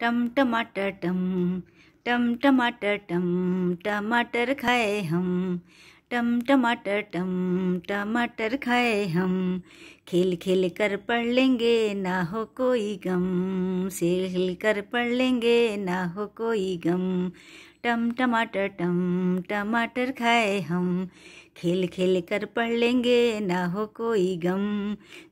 टम टमाटर टम टम टमाटर टम टमाटर खाए हम टम टमाटर टम टमाटर खाए हम खेल खेल कर पढ़ लेंगे ना हो कोई गम खेल खेल कर पढ़ लेंगे ना हो कोई गम टम टमाटर टम टमाटर खाए हम खेल खेल कर पढ़ लेंगे ना हो कोई गम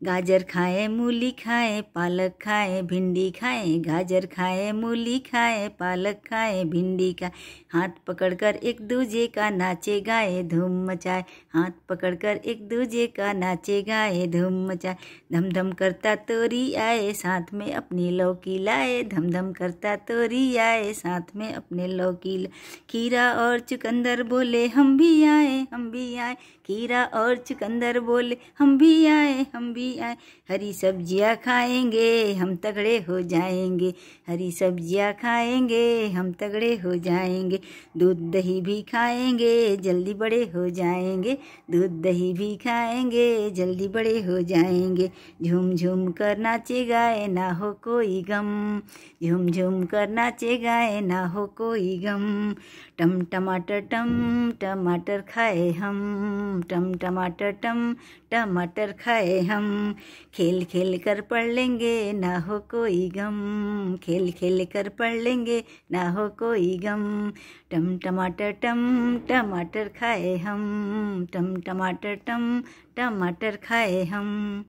गाजर खाए मूली खाए पालक खाए भिंडी खाए गाजर खाए मूली खाए पालक खाए भिंडी खाए हाथ पकड़कर एक दूजे का नाचे गाए धूम मचाए हाथ पकड़कर एक दूजे का नाचे गाए धूम मचाए धम धम करता तोरी आए साथ में अपनी लौकी लाए धम धम करता तोरी आए साथ में अपने लौकी खीरा और चुकंदर बोले हम भी आए हम भी भी आए खीरा और चुकंदर बोले हम भी आए हम भी आए हरी सब्जियां खाएंगे हम तगड़े हो जाएंगे हरी सब्जियां खाएंगे हम तगड़े हो जाएंगे दूध दही भी खाएंगे जल्दी बड़े हो जाएंगे दूध दही भी खाएंगे जल्दी बड़े हो जाएंगे झूम झूम कर नाचे गाए ना हो कोई गम झूम झूम कर नाचे गाए ना हो कोई गम टम टमाटर टम टमाटर खाए हम हम टम टमाटर टम टमाटर खाए हम खेल खेल कर पढ़ लेंगे ना हो कोई गम खेल खेल कर पढ़ लेंगे ना हो कोई गम टम टमाटर टम टमाटर खाए हम टम टमाटर टम टमाटर खाए हम